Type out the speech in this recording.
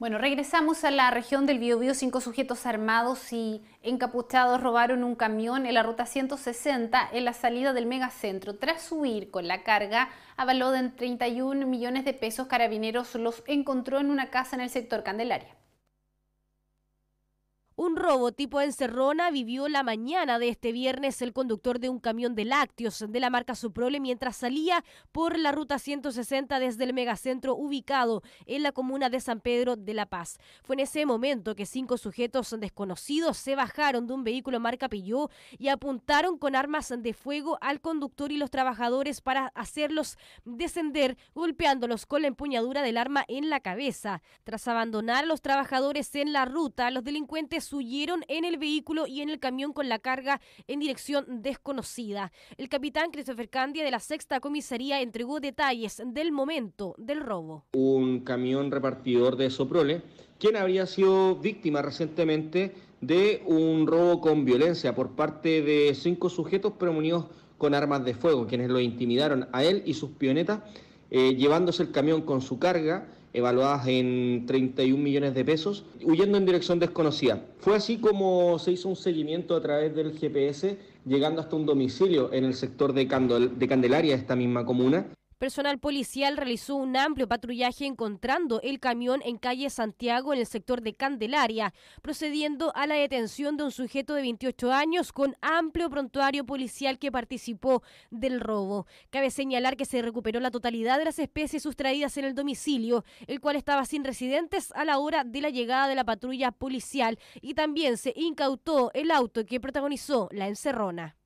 Bueno, regresamos a la región del Biobío. Cinco sujetos armados y encapuchados robaron un camión en la ruta 160 en la salida del megacentro. Tras huir con la carga, avaló de 31 millones de pesos, Carabineros los encontró en una casa en el sector Candelaria. Un robo tipo encerrona vivió la mañana de este viernes el conductor de un camión de lácteos de la marca Suprole mientras salía por la ruta 160 desde el megacentro ubicado en la comuna de San Pedro de La Paz. Fue en ese momento que cinco sujetos desconocidos se bajaron de un vehículo marca pilló y apuntaron con armas de fuego al conductor y los trabajadores para hacerlos descender golpeándolos con la empuñadura del arma en la cabeza. Tras abandonar a los trabajadores en la ruta, los delincuentes huyeron en el vehículo y en el camión con la carga en dirección desconocida. El capitán Christopher Candia de la sexta comisaría entregó detalles del momento del robo. Un camión repartidor de Soprole, quien habría sido víctima recientemente de un robo con violencia por parte de cinco sujetos pero con armas de fuego, quienes lo intimidaron a él y sus pionetas eh, llevándose el camión con su carga, evaluadas en 31 millones de pesos, huyendo en dirección desconocida. Fue así como se hizo un seguimiento a través del GPS, llegando hasta un domicilio en el sector de, Candelaria, esta misma comuna, Personal policial realizó un amplio patrullaje encontrando el camión en calle Santiago en el sector de Candelaria, procediendo a la detención de un sujeto de 28 años con amplio prontuario policial que participó del robo. Cabe señalar que se recuperó la totalidad de las especies sustraídas en el domicilio, el cual estaba sin residentes a la hora de la llegada de la patrulla policial y también se incautó el auto que protagonizó la encerrona.